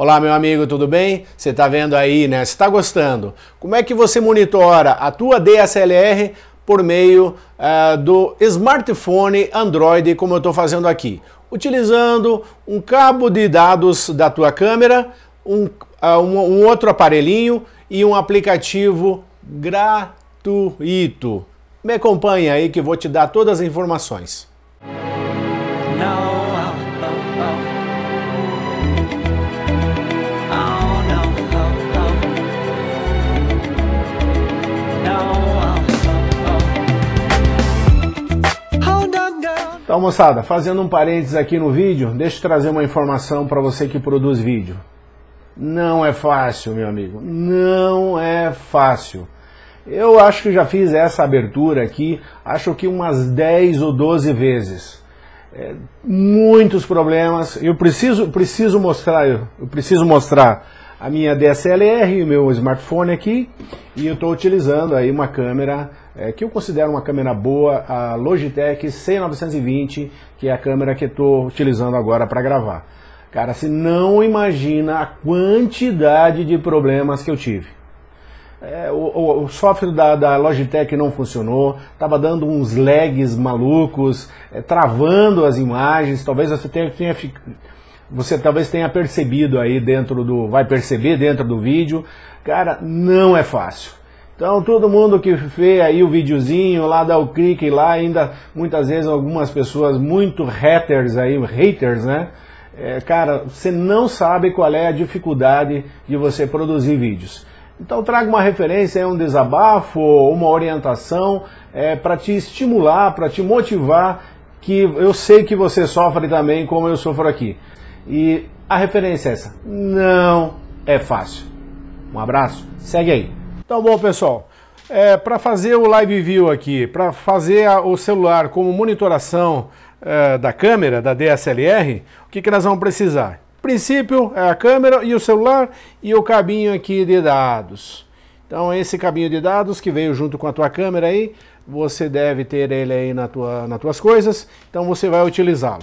Olá, meu amigo, tudo bem? Você está vendo aí, né? Você está gostando? Como é que você monitora a tua DSLR por meio uh, do smartphone Android, como eu estou fazendo aqui? Utilizando um cabo de dados da tua câmera, um, uh, um, um outro aparelhinho e um aplicativo gratuito. Me acompanha aí que eu vou te dar todas as informações. Então, moçada, fazendo um parênteses aqui no vídeo, deixa eu trazer uma informação para você que produz vídeo. Não é fácil, meu amigo. Não é fácil. Eu acho que já fiz essa abertura aqui, acho que umas 10 ou 12 vezes. É, muitos problemas. Eu preciso, preciso mostrar, eu preciso mostrar a minha DSLR, o meu smartphone aqui, e eu estou utilizando aí uma câmera é, que eu considero uma câmera boa, a Logitech C920, que é a câmera que estou utilizando agora para gravar. Cara, você não imagina a quantidade de problemas que eu tive. É, o, o, software da, da Logitech não funcionou, estava dando uns lags malucos, é, travando as imagens, talvez você tenha, tenha você talvez tenha percebido aí dentro do, vai perceber dentro do vídeo, cara, não é fácil. Então todo mundo que vê aí o videozinho lá dá o clique lá, ainda muitas vezes algumas pessoas muito haters aí, haters, né? É, cara, você não sabe qual é a dificuldade de você produzir vídeos. Então traga uma referência, um desabafo, uma orientação é, para te estimular, para te motivar, que eu sei que você sofre também como eu sofro aqui. E a referência é essa. Não é fácil. Um abraço, segue aí. Então, bom, pessoal. É, para fazer o live view aqui, para fazer a, o celular como monitoração é, da câmera, da DSLR, o que, que nós vamos precisar? princípio é a câmera e o celular e o cabinho aqui de dados. Então esse cabinho de dados que veio junto com a tua câmera aí, você deve ter ele aí na tua, nas tuas coisas, então você vai utilizá-lo.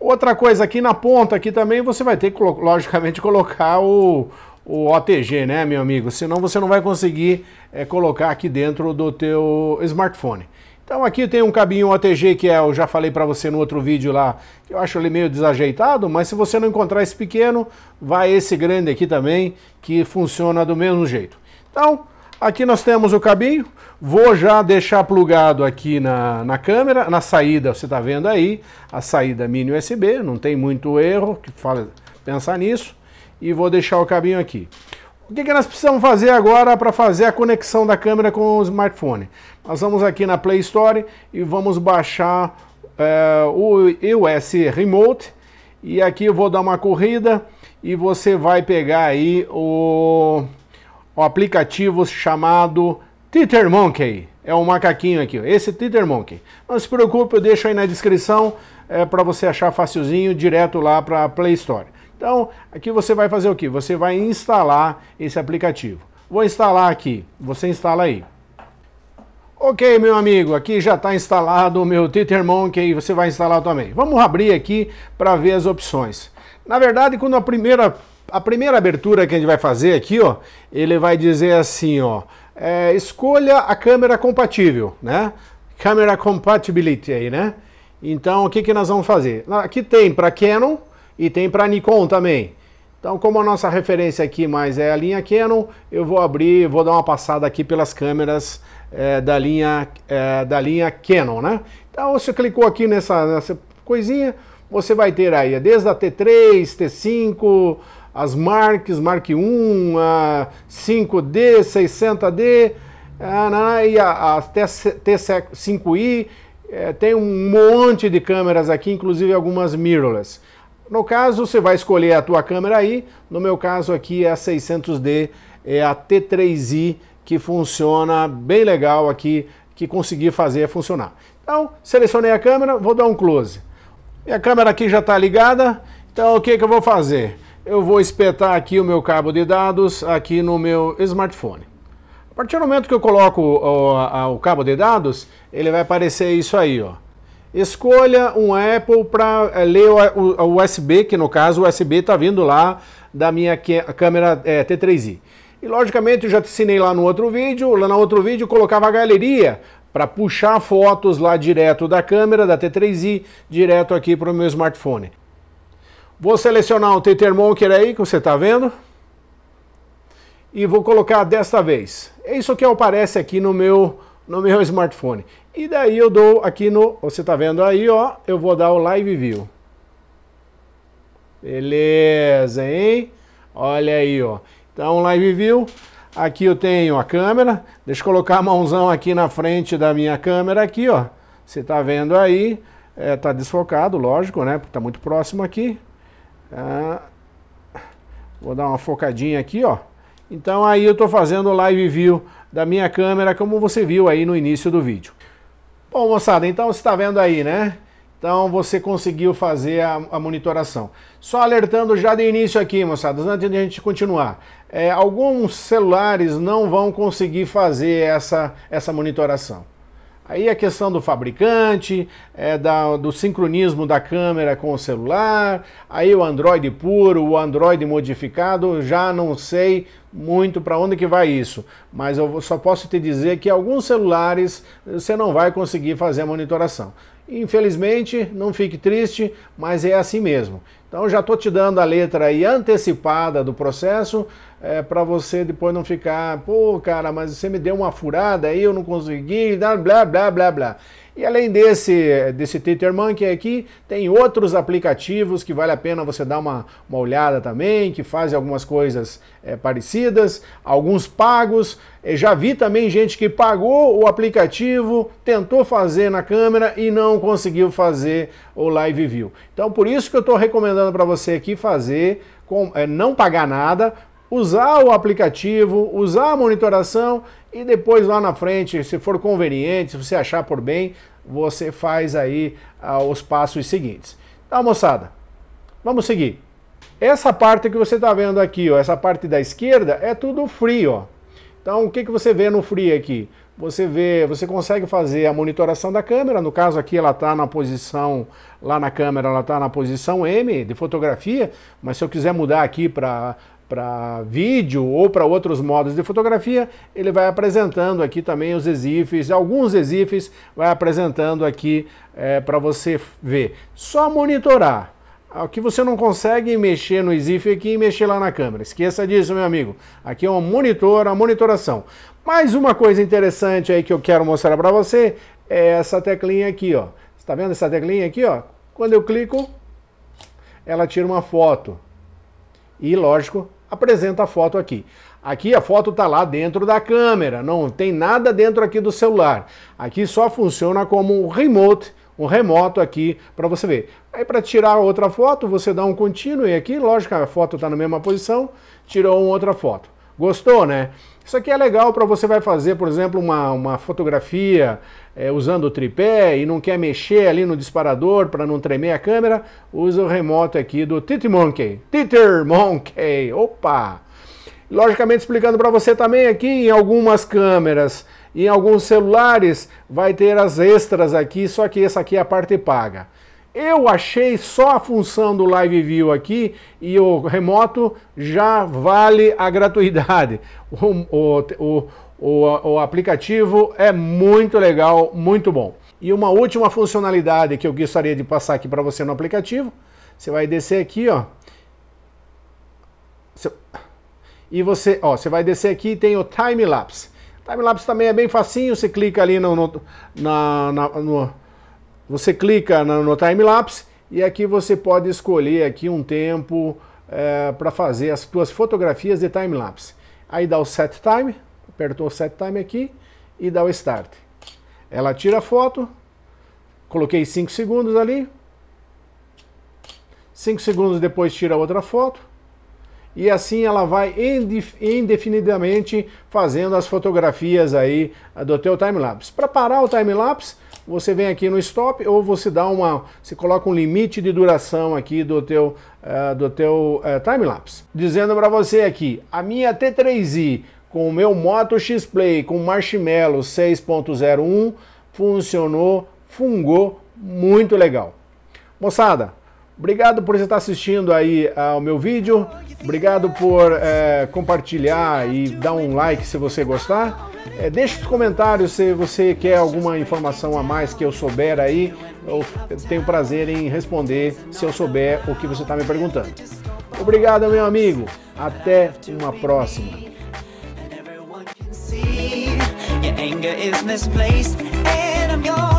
Outra coisa aqui na ponta aqui também você vai ter que logicamente colocar o, o OTG, né, meu amigo? Senão você não vai conseguir é, colocar aqui dentro do teu smartphone. Então aqui tem um cabinho OTG que é, eu já falei para você no outro vídeo lá, que eu acho ele meio desajeitado, mas se você não encontrar esse pequeno, vai esse grande aqui também, que funciona do mesmo jeito. Então, aqui nós temos o cabinho, Vou já deixar plugado aqui na, na câmera, na saída, você está vendo aí, a saída mini USB, não tem muito erro, que fala pensar nisso, e vou deixar o cabinho aqui. O que, que nós precisamos fazer agora para fazer a conexão da câmera com o smartphone? Nós vamos aqui na Play Store e vamos baixar é, o US Remote, e aqui eu vou dar uma corrida e você vai pegar aí o, o aplicativo chamado Teeter Monkey. É um macaquinho aqui, Esse é Monkey. Não se preocupe, eu deixo aí na descrição é, para você achar facilzinho direto lá para a Play Store. Então, aqui você vai fazer o que? Você vai instalar esse aplicativo. Vou instalar aqui. Você instala aí. Ok, meu amigo, aqui já está instalado o meu Tether Monkey e você vai instalar também. Vamos abrir aqui para ver as opções. Na verdade, quando a primeira, a primeira abertura que a gente vai fazer aqui, ó, ele vai dizer assim, ó, é, escolha a câmera compatível, né? Câmera compatibility aí, né? Então, o que, que nós vamos fazer? Aqui tem para Canon e tem para Nikon também. Então, como a nossa referência aqui mais é a linha Canon, eu vou abrir, vou dar uma passada aqui pelas câmeras é, da, linha, é, da linha Canon, né? Então, você clicou aqui nessa, nessa coisinha, você vai ter aí é desde a T3, T5, as Marques, Mark 1, a 5D, 600D, ah, e a, a T5i, é, eh, tem um monte de câmeras aqui, inclusive algumas mirrorless. No caso, você vai escolher a tua câmera aí, no meu caso aqui é a 600D, é a T3i, que funciona bem legal aqui, que consegui fazer funcionar. Então, selecionei a câmera, vou dar um close. minha câmera aqui já está ligada, então o que, que eu vou fazer? eu vou espetar aqui o meu cabo de dados aqui no meu smartphone. A partir do momento que eu coloco o, a, o cabo de dados, ele vai aparecer isso aí, ó. Escolha um Apple para eh, ler o, o, USB, que no caso o USB está vindo lá da minha câmera é, T3i. E logicamente eu já te ensinei lá no outro vídeo, lá no outro vídeo eu colocava a galeria para puxar fotos lá direto da câmera da T3i direto aqui para o meu smartphone. Vou selecionar o Tethermonker aí, que você está vendo. E vou colocar desta vez. É isso que aparece aqui no meu, no meu smartphone. E daí eu dou aqui no... Você está vendo aí, ó. Eu vou dar o Live View. Beleza, hein? Olha aí, ó. Então, Live View. Aqui eu tenho a câmera. Deixa eu colocar a mãozão aqui na frente da minha câmera aqui, ó. Você está vendo aí. É, tá desfocado, lógico, né? Porque tá muito próximo aqui. Ah, vou dar uma focadinha aqui, ó. Então aí eu estou fazendo live view da minha câmera, como você viu aí no início do vídeo. Bom, moçada, então você está vendo aí, né? Então você conseguiu fazer a, a, monitoração. Só alertando já de início aqui, moçadas, antes de a gente continuar. É, alguns celulares não vão conseguir fazer essa, essa monitoração. Aí a questão do fabricante, é, da, do sincronismo da câmera com o celular, aí o Android puro, o Android modificado, já não sei muito para onde que vai isso, mas eu só posso te dizer que alguns celulares você não vai conseguir fazer a monitoração. Infelizmente, não fique triste, mas é assim mesmo. Então já estou te dando a letra aí antecipada do processo, é, para você depois não ficar, pô, cara, mas você me deu uma furada aí, eu não consegui, blá, blá, blá, blá. E além desse, desse Titterman que é aqui, tem outros aplicativos que vale a pena você dar uma, uma olhada também, que fazem algumas coisas é, parecidas, alguns pagos. Eu já vi também gente que pagou o aplicativo, tentou fazer na câmera e não conseguiu fazer o Live View. Então por isso que eu estou recomendando para você aqui fazer, com, é, não pagar nada, usar o aplicativo, usar a monitoração e depois lá na frente, se for conveniente, se você achar por bem, você faz aí ah, os passos seguintes. Tá, moçada? Vamos seguir. Essa parte que você está vendo aqui, ó, essa parte da esquerda, é tudo free, ó. Então, o que, que você vê no free aqui? Você vê, você consegue fazer a monitoração da câmera, no caso aqui ela está na posição, lá na câmera ela está na posição M de fotografia, mas se eu quiser mudar aqui para para vídeo ou para outros modos de fotografia, ele vai apresentando aqui também os exifes, alguns exifes vai apresentando aqui é, eh, para você ver. Só monitorar. Aqui você não consegue mexer no exif aqui e mexer lá na câmera. Esqueça disso, meu amigo. Aqui é um monitor, a monitoração. Mais uma coisa interessante aí que eu quero mostrar para você é essa teclinha aqui, ó. Está vendo essa teclinha aqui, ó? Quando eu clico, ela tira uma foto. E lógico, apresenta a foto aqui. Aqui a foto está lá dentro da câmera, não tem nada dentro aqui do celular. Aqui só funciona como um remote, um remoto aqui para você ver. Aí para tirar outra foto, você dá um continue aqui, lógico a foto está na mesma posição, tirou uma outra foto. Gostou, né? Isso aqui é legal para você vai fazer, por exemplo, uma, uma fotografia é, usando o tripé e não quer mexer ali no disparador para não tremer a câmera, usa o remoto aqui do Titi Monkey. Teeter Monkey, opa! Logicamente explicando para você também aqui em algumas câmeras, em alguns celulares, vai ter as extras aqui, só que essa aqui é a parte paga. Eu achei só a função do Live View aqui e o remoto já vale a gratuidade. O, o, o, o aplicativo é muito legal, muito bom. E uma última funcionalidade que eu gostaria de passar aqui para você no aplicativo, você vai descer aqui, ó. E você, ó, você vai descer aqui e tem o time lapse. Time lapse também é bem facinho, você clica ali no, no na, na no, você clica no, no time-lapse e aqui você pode escolher aqui um tempo é, para fazer as suas fotografias de time-lapse. Aí dá o set time, apertou o set time aqui e dá o start. Ela tira a foto, coloquei 5 segundos ali, 5 segundos depois tira outra foto, e assim ela vai indefinidamente fazendo as fotografias aí do teu time-lapse. Para parar o time-lapse, você vem aqui no stop ou você dá uma, você coloca um limite de duração aqui do teu, uh, do teu uh, eh, time lapse, dizendo para você aqui, a minha T3i com o meu Moto X Play com Marshmallow 6.01 funcionou, fungou muito legal. Moçada, Obrigado por você estar assistindo aí ao eh, meu vídeo. Obrigado por compartilhar e dar um like se você gostar. É, deixe os comentários se você quer alguma informação a mais que eu souber aí. Eu tenho prazer em responder se eu souber o que você está me perguntando. Obrigado, meu amigo. Até uma próxima. anger is misplaced and I'm yours